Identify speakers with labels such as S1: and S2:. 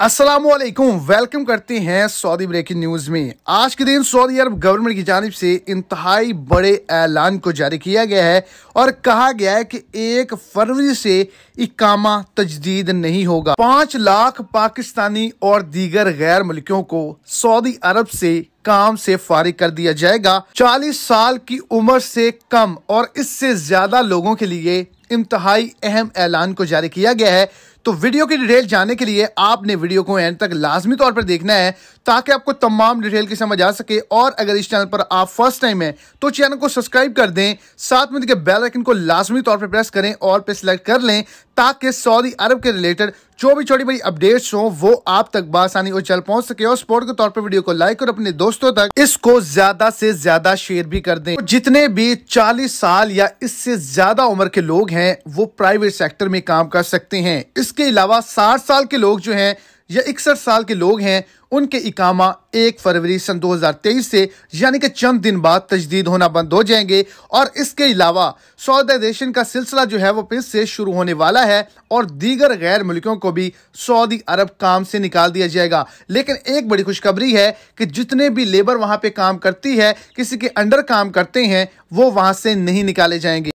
S1: Aslam welcome करते हैं Saudi breaking news में आज के दिन सऊदी अरब गवर्नमेंट की जानब से इंतहाई बड़े ऐलान को जारी किया गया है और कहा गया है कि एक फरवरी से इकामा तजदीद नहीं होगा पाँच लाख पाकिस्तानी और दीगर गैर मुल्कियों को सऊदी अरब से काम से फारिग कर दिया जाएगा चालीस साल की उम्र से कम और इससे ज्यादा लोगों के लिए इंतहाई अहम ऐलान को जारी किया गया है तो वीडियो की डिटेल जानने के लिए आपने वीडियो को एंड तक लाजमी तौर पर देखना है ताकि आपको तमाम डिटेल की समझ आ सके और अगर इस चैनल पर आप फर्स्ट टाइम है तो चैनल को सब्सक्राइब कर दें साथ में बेल आइकन को लाजमी तौर पर प्रेस करें और पे सिलेक्ट कर लें ताकि सऊदी अरब के रिलेटेड जो भी छोटी बड़ी अपडेट्स हो वो आप तक बासानी और चल पहुंच सके और स्पोर्ट के तौर पर वीडियो को लाइक और अपने दोस्तों तक इसको ज्यादा से ज्यादा शेयर भी कर दें तो जितने भी 40 साल या इससे ज्यादा उम्र के लोग हैं वो प्राइवेट सेक्टर में काम कर सकते हैं इस इसके अलावा साठ साल के लोग जो हैं या इकसठ साल के लोग हैं उनके इकामा एक फरवरी सन 2023 से यानी कि चंद दिन बाद तजदीद होना बंद हो जाएंगे और इसके अलावा सऊदाइजेशन का सिलसिला जो है वो फिर से शुरू होने वाला है और दीगर गैर मुल्कों को भी सऊदी अरब काम से निकाल दिया जाएगा लेकिन एक बड़ी खुशखबरी है कि जितने भी लेबर वहाँ पर काम करती है किसी के अंडर काम करते हैं वो वहाँ से नहीं निकाले जाएंगे